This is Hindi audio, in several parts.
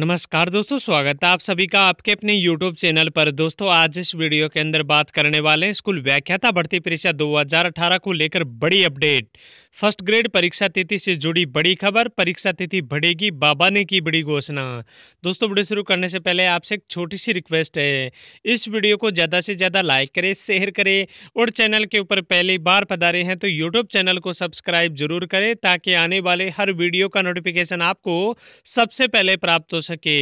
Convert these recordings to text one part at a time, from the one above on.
नमस्कार दोस्तों स्वागत है आप सभी का आपके अपने YouTube चैनल पर दोस्तों आज इस वीडियो के अंदर बात करने वाले हैं स्कूल व्याख्याता भर्ती परीक्षा 2018 को लेकर बड़ी अपडेट फर्स्ट ग्रेड परीक्षा तिथि से जुड़ी बड़ी खबर परीक्षा तिथि बढ़ेगी बाबा ने की बड़ी घोषणा दोस्तों वीडियो शुरू करने से पहले आपसे एक छोटी सी रिक्वेस्ट है इस वीडियो को ज़्यादा से ज़्यादा लाइक करें शेयर करें और चैनल के ऊपर पहली बार पधारे हैं तो यूट्यूब चैनल को सब्सक्राइब जरूर करें ताकि आने वाले हर वीडियो का नोटिफिकेशन आपको सबसे पहले प्राप्त हो सके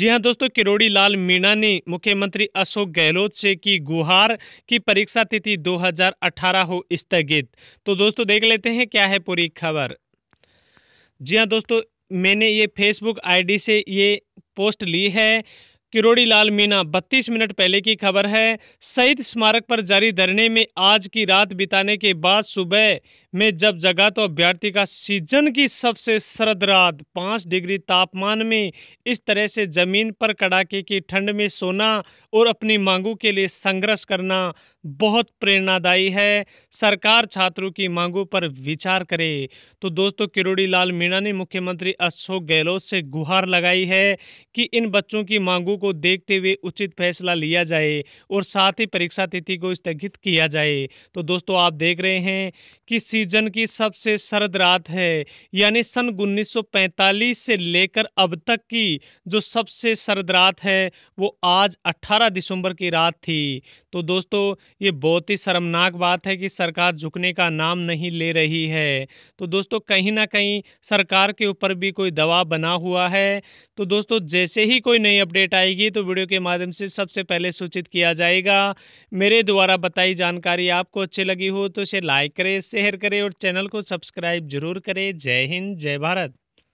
जी हाँ दोस्तों किरोड़ी लाल मीणा ने मुख्यमंत्री अशोक गहलोत से की गुहार की परीक्षा तिथि दो हो स्थगित तो दोस्तों देख लेते हैं हैं क्या है पूरी खबर जी हाँ दोस्तों मैंने ये फेसबुक आईडी से ये पोस्ट ली है किरोड़ी लाल मीना 32 मिनट पहले की खबर है शहीद स्मारक पर जारी धरने में आज की रात बिताने के बाद सुबह में जब जगा तो अभ्यर्थी का सीजन की सबसे सरद रात पाँच डिग्री तापमान में इस तरह से ज़मीन पर कड़ाके की ठंड में सोना और अपनी मांगों के लिए संघर्ष करना बहुत प्रेरणादायी है सरकार छात्रों की मांगों पर विचार करे तो दोस्तों किरोड़ी लाल मीणा ने मुख्यमंत्री अशोक गहलोत से गुहार लगाई है कि इन बच्चों की मांगों को देखते हुए उचित फैसला लिया जाए और साथ ही परीक्षा तिथि को स्थगित किया जाए तो दोस्तों आप देख रहे हैं कि सीजन की सबसे सर्द रात है यानी सन 1945 से लेकर अब तक की जो सबसे सर्द रात है वो आज 18 दिसंबर की रात थी तो दोस्तों ये बहुत ही शर्मनाक बात है कि सरकार झुकने का नाम नहीं ले रही है तो दोस्तों कहीं ना कहीं सरकार के ऊपर भी कोई दबाव बना हुआ है तो दोस्तों जैसे ही कोई नई अपडेट आएगी तो वीडियो के माध्यम से सबसे पहले सूचित किया जाएगा मेरे द्वारा बताई जानकारी आपको अच्छी लगी हो तो इसे लाइक करें शेयर करें करें और चैनल को सब्सक्राइब जरूर करें जय हिंद जय भारत